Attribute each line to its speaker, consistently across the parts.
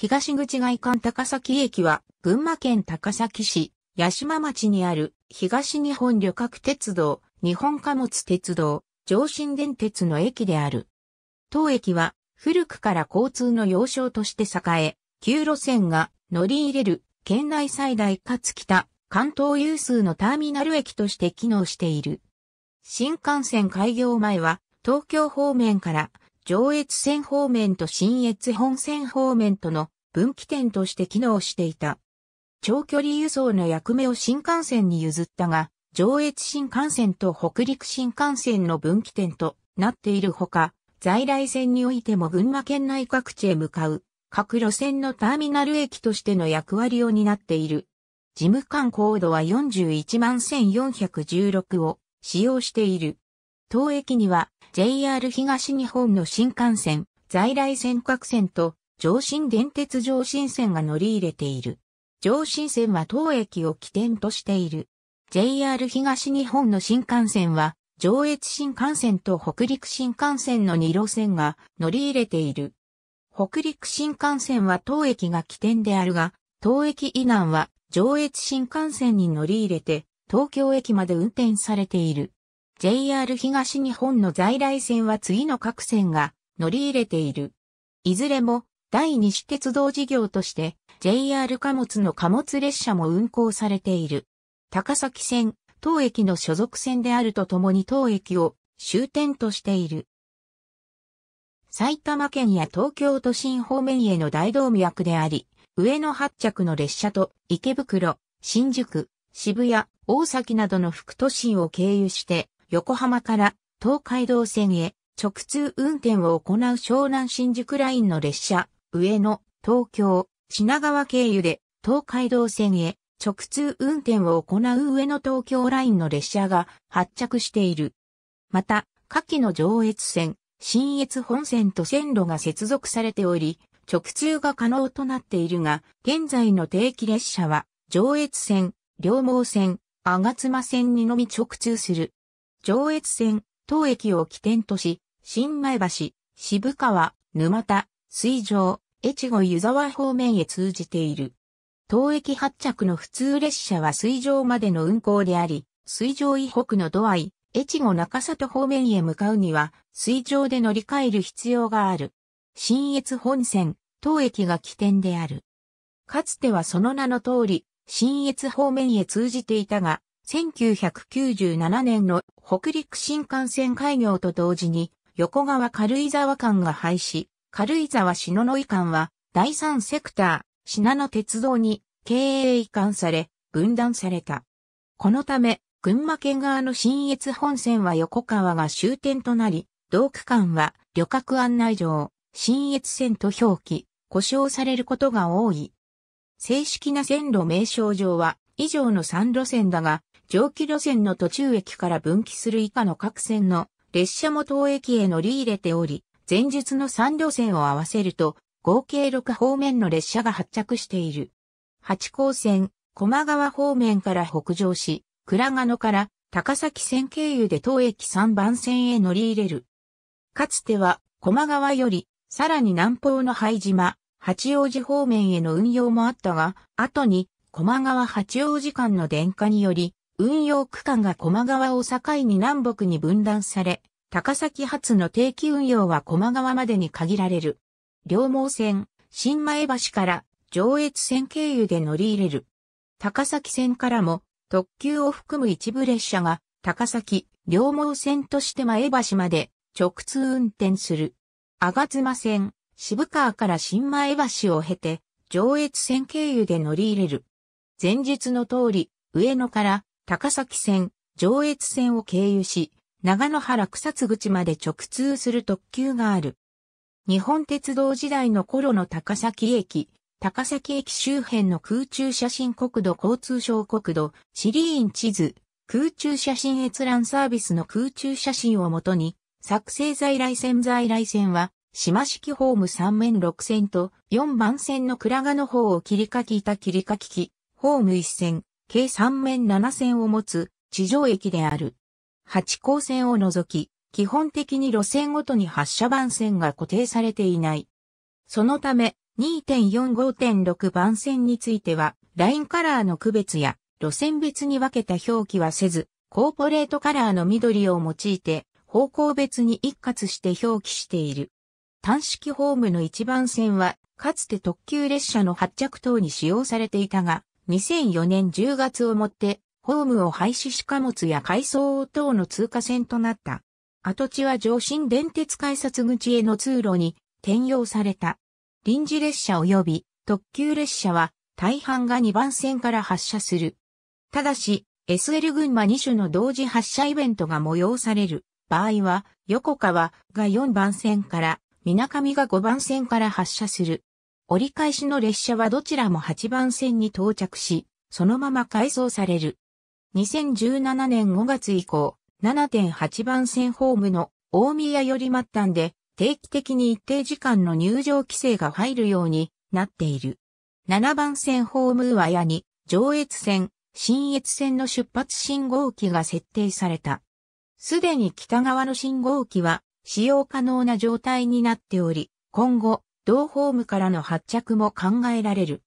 Speaker 1: 東口外環高崎駅は、群馬県高崎市、八島町にある、東日本旅客鉄道、日本貨物鉄道、上新電鉄の駅である。当駅は、古くから交通の要衝として栄え、旧路線が乗り入れる、県内最大かつ北、関東有数のターミナル駅として機能している。新幹線開業前は、東京方面から、上越線方面と新越本線方面との分岐点として機能していた。長距離輸送の役目を新幹線に譲ったが、上越新幹線と北陸新幹線の分岐点となっているほか、在来線においても群馬県内各地へ向かう各路線のターミナル駅としての役割を担っている。事務官高度は41万1416を使用している。当駅には JR 東日本の新幹線、在来線各線と上新電鉄上新線が乗り入れている。上新線は当駅を起点としている。JR 東日本の新幹線は、上越新幹線と北陸新幹線の2路線が乗り入れている。北陸新幹線は当駅が起点であるが、当駅以南は上越新幹線に乗り入れて、東京駅まで運転されている。JR 東日本の在来線は次の各線が乗り入れている。いずれも第二市鉄道事業として JR 貨物の貨物列車も運行されている。高崎線、当駅の所属線であるとともに当駅を終点としている。埼玉県や東京都心方面への大動脈であり、上野発着の列車と池袋、新宿、渋谷、大崎などの副都心を経由して、横浜から東海道線へ直通運転を行う湘南新宿ラインの列車、上野、東京、品川経由で東海道線へ直通運転を行う上野東京ラインの列車が発着している。また、下記の上越線、新越本線と線路が接続されており、直通が可能となっているが、現在の定期列車は、上越線、両毛線、吾妻線にのみ直通する。上越線、当駅を起点とし、新前橋、渋川、沼田、水上、越後湯沢方面へ通じている。当駅発着の普通列車は水上までの運行であり、水上以北の度合い、越後中里方面へ向かうには、水上で乗り換える必要がある。新越本線、当駅が起点である。かつてはその名の通り、新越方面へ通じていたが、1997年の北陸新幹線開業と同時に、横川軽井沢間が廃止、軽井沢信濃移管は、第三セクター、信濃鉄道に経営移管され、分断された。このため、群馬県側の新越本線は横川が終点となり、同区間は旅客案内上、新越線と表記、故障されることが多い。正式な線路名称上は、以上の3路線だが、上記路線の途中駅から分岐する以下の各線の列車も当駅へ乗り入れており、前述の3路線を合わせると、合計6方面の列車が発着している。八高線、駒川方面から北上し、倉賀野から高崎線経由で当駅3番線へ乗り入れる。かつては、駒川より、さらに南方の灰島、八王子方面への運用もあったが、後に、駒川八王子間の電化により、運用区間が駒川を境に南北に分断され、高崎発の定期運用は駒川までに限られる。両毛線、新前橋から上越線経由で乗り入れる。高崎線からも特急を含む一部列車が高崎、両毛線として前橋まで直通運転する。あつ妻線、渋川から新前橋を経て上越線経由で乗り入れる。前述の通り、上野から高崎線、上越線を経由し、長野原草津口まで直通する特急がある。日本鉄道時代の頃の高崎駅、高崎駅周辺の空中写真国土交通省国土、地リーン地図、空中写真閲覧サービスの空中写真をもとに、作成在来線在来線は、島式ホーム3面6線と4番線の倉賀の方を切りかきた切りかき機、ホーム1線、計3面7線を持つ地上駅である。8高線を除き、基本的に路線ごとに発車番線が固定されていない。そのため、2.45.6番線については、ラインカラーの区別や路線別に分けた表記はせず、コーポレートカラーの緑を用いて、方向別に一括して表記している。単式ホームの1番線は、かつて特急列車の発着等に使用されていたが、2004年10月をもってホームを廃止し貨物や海藻等の通過線となった。跡地は上新電鉄改札口への通路に転用された。臨時列車及び特急列車は大半が2番線から発車する。ただし、SL 群馬2種の同時発車イベントが催される場合は、横川が4番線から、水上が5番線から発車する。折り返しの列車はどちらも8番線に到着し、そのまま改装される。2017年5月以降、7.8番線ホームの大宮より末端で定期的に一定時間の入場規制が入るようになっている。7番線ホームはやに上越線、新越線の出発信号機が設定された。すでに北側の信号機は使用可能な状態になっており、今後、同ホームからの発着も考えられる。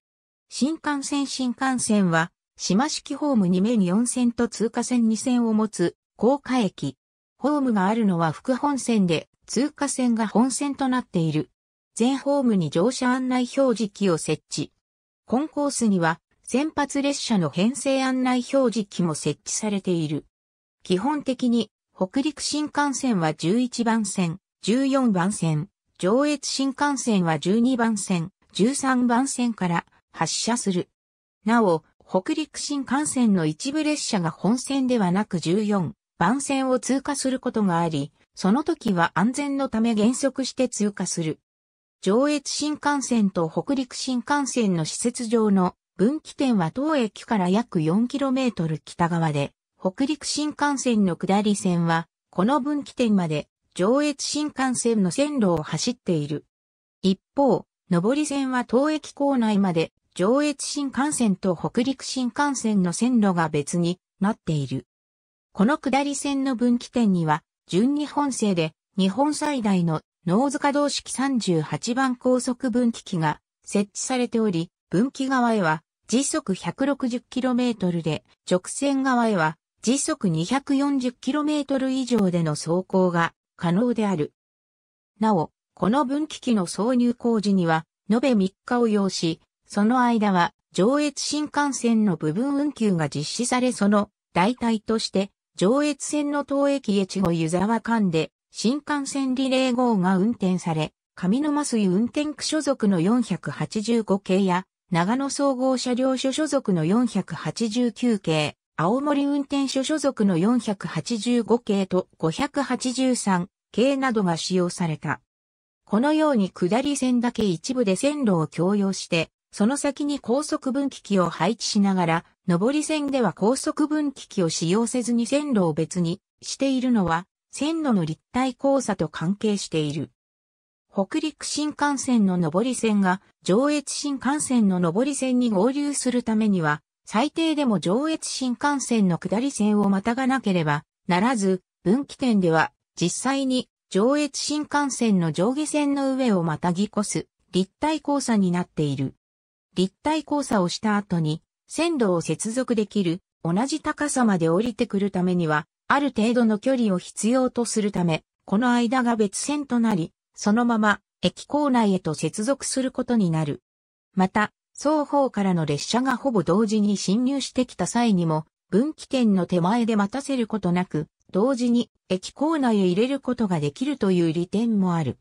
Speaker 1: 新幹線新幹線は島式ホーム2面4線と通過線2線を持つ高架駅。ホームがあるのは副本線で、通過線が本線となっている。全ホームに乗車案内表示機を設置。コンコースには、先発列車の編成案内表示機も設置されている。基本的に、北陸新幹線は11番線、14番線、上越新幹線は12番線、13番線から発車する。なお、北陸新幹線の一部列車が本線ではなく14番線を通過することがあり、その時は安全のため減速して通過する。上越新幹線と北陸新幹線の施設上の分岐点は当駅から約 4km 北側で、北陸新幹線の下り線は、この分岐点まで上越新幹線の線路を走っている。一方、上り線は当駅構内まで上越新幹線と北陸新幹線の線路が別になっている。この下り線の分岐点には、順日本製で日本最大の脳塚同式38番高速分岐器が設置されており、分岐側へは時速 160km で、直線側へは時速 240km 以上での走行が可能である。なお、この分岐器の挿入工事には、延べ3日を要し、その間は、上越新幹線の部分運休が実施されその代替として、上越線の東駅越後湯沢間で、新幹線リレー号が運転され、上沼水運転区所属の485系や、長野総合車両所所属の489系、青森運転所所属の485系と583系などが使用された。このように下り線だけ一部で線路を共用して、その先に高速分岐器を配置しながら、上り線では高速分岐器を使用せずに線路を別にしているのは、線路の立体交差と関係している。北陸新幹線の上り線が上越新幹線の上り線に合流するためには、最低でも上越新幹線の下り線をまたがなければならず、分岐点では実際に上越新幹線の上下線の上をまたぎ越す立体交差になっている。立体交差をした後に、線路を接続できる、同じ高さまで降りてくるためには、ある程度の距離を必要とするため、この間が別線となり、そのまま駅構内へと接続することになる。また、双方からの列車がほぼ同時に進入してきた際にも、分岐点の手前で待たせることなく、同時に駅構内へ入れることができるという利点もある。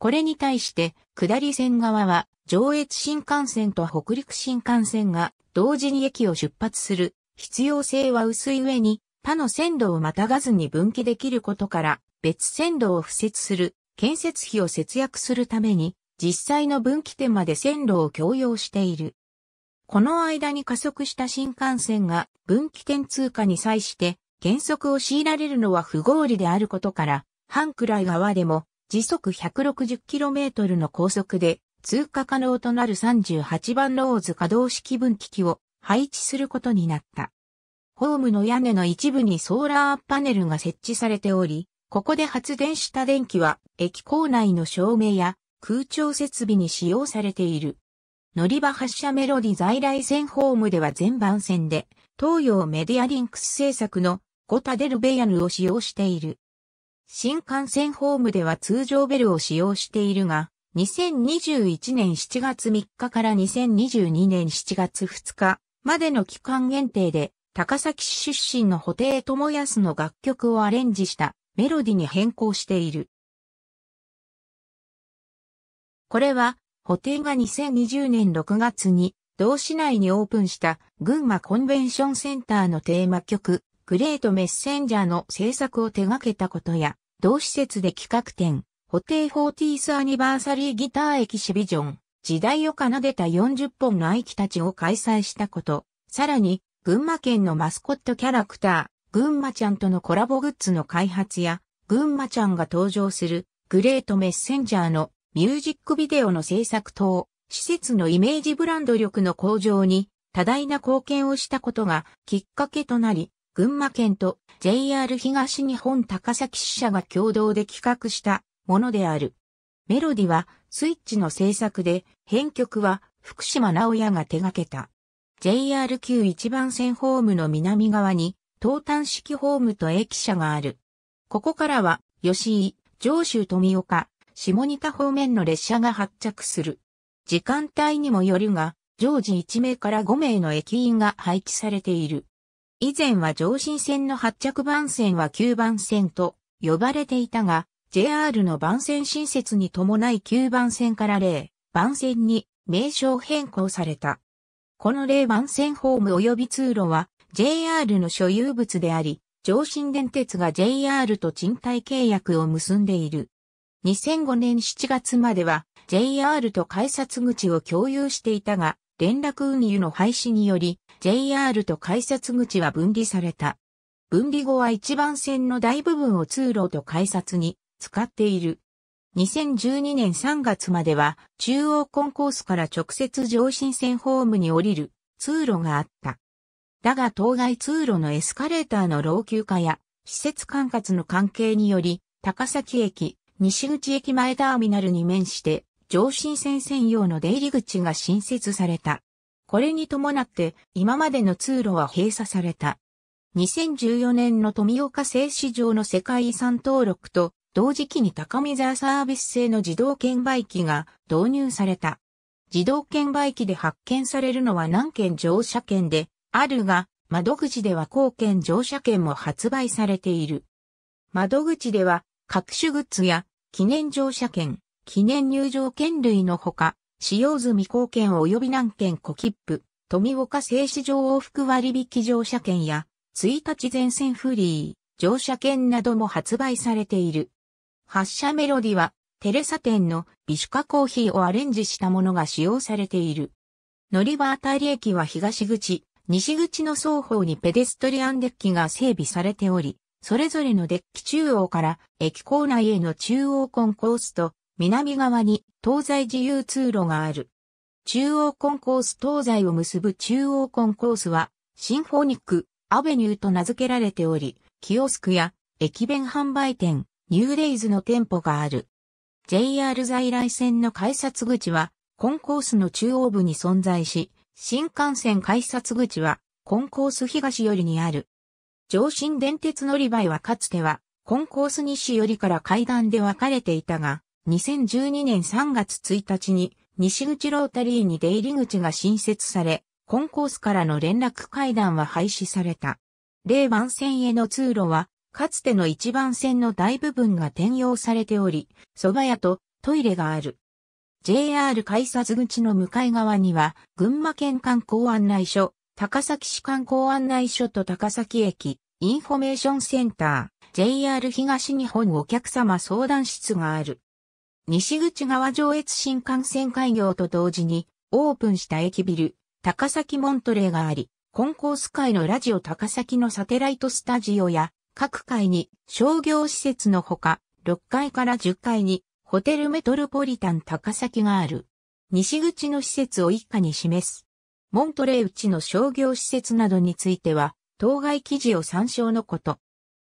Speaker 1: これに対して、下り線側は、上越新幹線と北陸新幹線が同時に駅を出発する必要性は薄い上に他の線路をまたがずに分岐できることから別線路を敷設する建設費を節約するために実際の分岐点まで線路を共用している。この間に加速した新幹線が分岐点通過に際して減速を強いられるのは不合理であることから、半くらい側でも時速 160km の高速で通過可能となる38番ローズ可動式分岐器を配置することになった。ホームの屋根の一部にソーラーパネルが設置されており、ここで発電した電気は駅構内の照明や空調設備に使用されている。乗り場発車メロディ在来線ホームでは全番線で東洋メディアリンクス製作のゴタデルベヤヌを使用している。新幹線ホームでは通常ベルを使用しているが、2021年7月3日から2022年7月2日までの期間限定で、高崎市出身の布袋友康の楽曲をアレンジしたメロディに変更している。これは、布袋が2020年6月に同市内にオープンした群馬コンベンションセンターのテーマ曲、グレートメッセンジャーの制作を手掛けたことや、同施設で企画展、ホテイースアニバーサリーギターエキシビジョン、時代を奏でた40本の愛機たちを開催したこと、さらに、群馬県のマスコットキャラクター、群馬ちゃんとのコラボグッズの開発や、群馬ちゃんが登場する、グレートメッセンジャーのミュージックビデオの制作等、施設のイメージブランド力の向上に多大な貢献をしたことがきっかけとなり、群馬県と JR 東日本高崎支社が共同で企画したものである。メロディはスイッチの制作で、編曲は福島直也が手掛けた。JR 旧一番線ホームの南側に、東端式ホームと駅舎がある。ここからは、吉井、上州富岡、下仁田方面の列車が発着する。時間帯にもよるが、常時1名から5名の駅員が配置されている。以前は上新線の発着番線は9番線と呼ばれていたが、JR の番線新設に伴い9番線から0番線に名称変更された。この0番線ホーム及び通路は JR の所有物であり、上新電鉄が JR と賃貸契約を結んでいる。2005年7月までは JR と改札口を共有していたが、連絡運輸の廃止により、JR と改札口は分離された。分離後は一番線の大部分を通路と改札に使っている。2012年3月までは中央コンコースから直接上新線ホームに降りる通路があった。だが当該通路のエスカレーターの老朽化や施設管轄の関係により高崎駅、西口駅前ターミナルに面して上新線専用の出入り口が新設された。これに伴って今までの通路は閉鎖された。2014年の富岡製糸場の世界遺産登録と同時期に高見沢サービス製の自動券売機が導入された。自動券売機で発見されるのは何件乗車券であるが、窓口では貢券乗車券も発売されている。窓口では各種グッズや記念乗車券、記念入場券類のほか、使用済み貢献及び何件小切符、富岡製糸場往復割引乗車券や、1日前線フリー、乗車券なども発売されている。発車メロディは、テレサ店の美酒化コーヒーをアレンジしたものが使用されている。乗り場あたり駅は東口、西口の双方にペデストリアンデッキが整備されており、それぞれのデッキ中央から駅構内への中央コンコースと南側に東西自由通路がある。中央コンコース東西を結ぶ中央コンコースは、シンフォニック、アベニューと名付けられており、キオスクや駅弁販売店、ニューデイズの店舗がある。JR 在来線の改札口は、コンコースの中央部に存在し、新幹線改札口は、コンコース東寄りにある。上新電鉄乗り場はかつては、コンコース西寄りから階段で分かれていたが、2012年3月1日に西口ロータリーに出入り口が新設され、コンコースからの連絡階段は廃止された。0番線への通路は、かつての1番線の大部分が転用されており、蕎麦屋とトイレがある。JR 改札口の向かい側には、群馬県観光案内所、高崎市観光案内所と高崎駅、インフォメーションセンター、JR 東日本お客様相談室がある。西口側上越新幹線開業と同時に、オープンした駅ビル、高崎モントレーがあり、コンコース界のラジオ高崎のサテライトスタジオや、各階に商業施設のほか、6階から10階に、ホテルメトロポリタン高崎がある。西口の施設を一家に示す。モントレーうちの商業施設などについては、当該記事を参照のこと。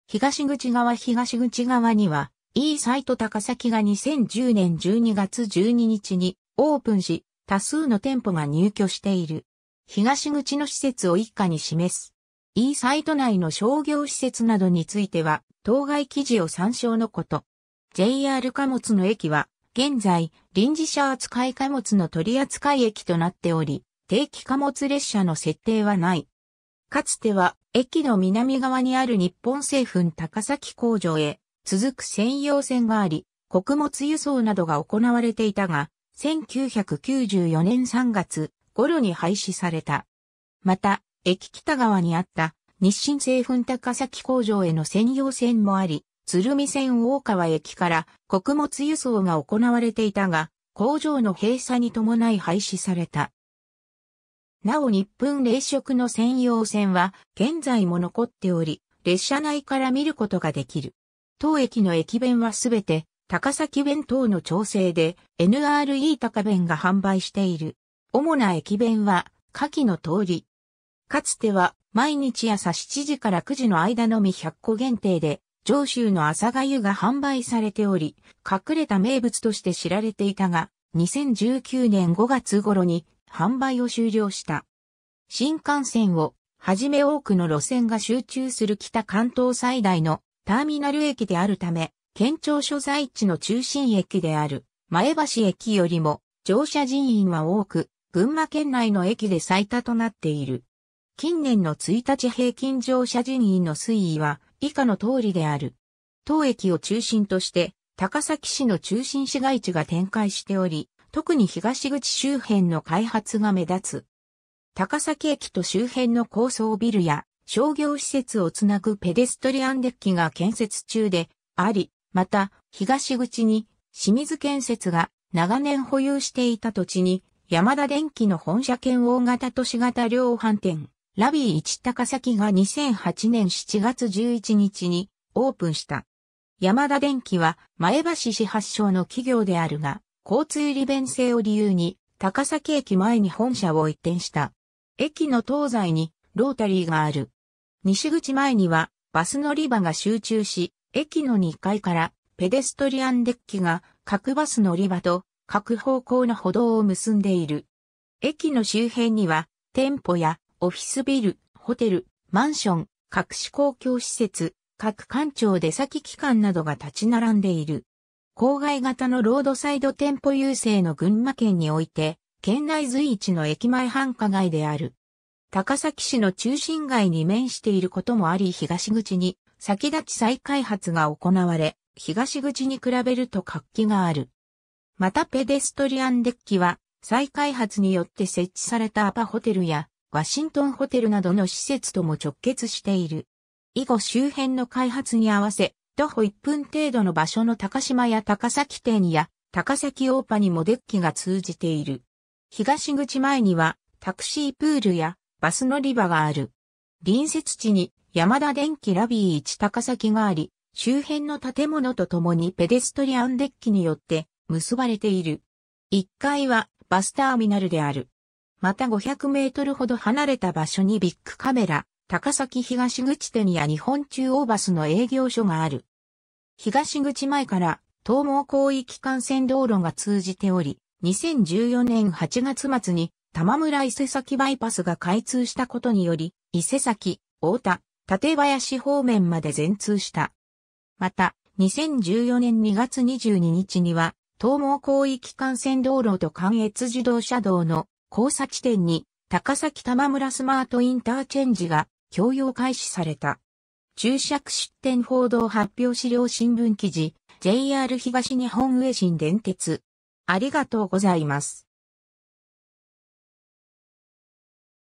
Speaker 1: 東口側東口側には、E サイト高崎が2010年12月12日にオープンし、多数の店舗が入居している。東口の施設を一家に示す。E サイト内の商業施設などについては、当該記事を参照のこと。JR 貨物の駅は、現在、臨時車扱い貨物の取扱い駅となっており、定期貨物列車の設定はない。かつては、駅の南側にある日本製粉高崎工場へ、続く専用線があり、穀物輸送などが行われていたが、1994年3月頃に廃止された。また、駅北側にあった日清製粉高崎工場への専用線もあり、鶴見線大川駅から穀物輸送が行われていたが、工場の閉鎖に伴い廃止された。なお日本冷食の専用線は現在も残っており、列車内から見ることができる。当駅の駅弁はすべて、高崎弁等の調整で、NRE 高弁が販売している。主な駅弁は、下記の通り。かつては、毎日朝7時から9時の間のみ100個限定で、上州の朝粥が販売されており、隠れた名物として知られていたが、2019年5月頃に販売を終了した。新幹線をはじめ多くの路線が集中する北関東最大のターミナル駅であるため、県庁所在地の中心駅である前橋駅よりも乗車人員は多く、群馬県内の駅で最多となっている。近年の1日平均乗車人員の推移は以下の通りである。当駅を中心として、高崎市の中心市街地が展開しており、特に東口周辺の開発が目立つ。高崎駅と周辺の高層ビルや商業施設をつなぐペデストリアンデッキが建設中であり、また東口に清水建設が長年保有していた土地に山田電機の本社兼大型都市型量販店、ラビー一高崎が2008年7月11日にオープンした。山田電機は前橋市発祥の企業であるが、交通利便性を理由に高崎駅前に本社を移転した。駅の東西にロータリーがある。西口前にはバス乗り場が集中し、駅の2階からペデストリアンデッキが各バス乗り場と各方向の歩道を結んでいる。駅の周辺には店舗やオフィスビル、ホテル、マンション、各種公共施設、各官庁出先機関などが立ち並んでいる。郊外型のロードサイド店舗優勢の群馬県において、県内随一の駅前繁華街である。高崎市の中心街に面していることもあり東口に先立ち再開発が行われ、東口に比べると活気がある。またペデストリアンデッキは再開発によって設置されたアパホテルやワシントンホテルなどの施設とも直結している。以後周辺の開発に合わせ、徒歩1分程度の場所の高島や高崎店や高崎大パにもデッキが通じている。東口前にはタクシープールやバス乗り場がある。隣接地に山田電機ラビー1高崎があり、周辺の建物とともにペデストリアンデッキによって結ばれている。1階はバスターミナルである。また500メートルほど離れた場所にビッグカメラ、高崎東口店や日本中央バスの営業所がある。東口前から東毛広域幹線道路が通じており、2014年8月末に玉村伊勢崎バイパスが開通したことにより、伊勢崎、大田、館林方面まで全通した。また、2014年2月22日には、東毛広域幹線道路と関越自動車道の交差地点に高崎玉村スマートインターチェンジが供用開始された。注釈出展報道発表資料新聞記事 JR 東日本上新電鉄。ありがとうございます。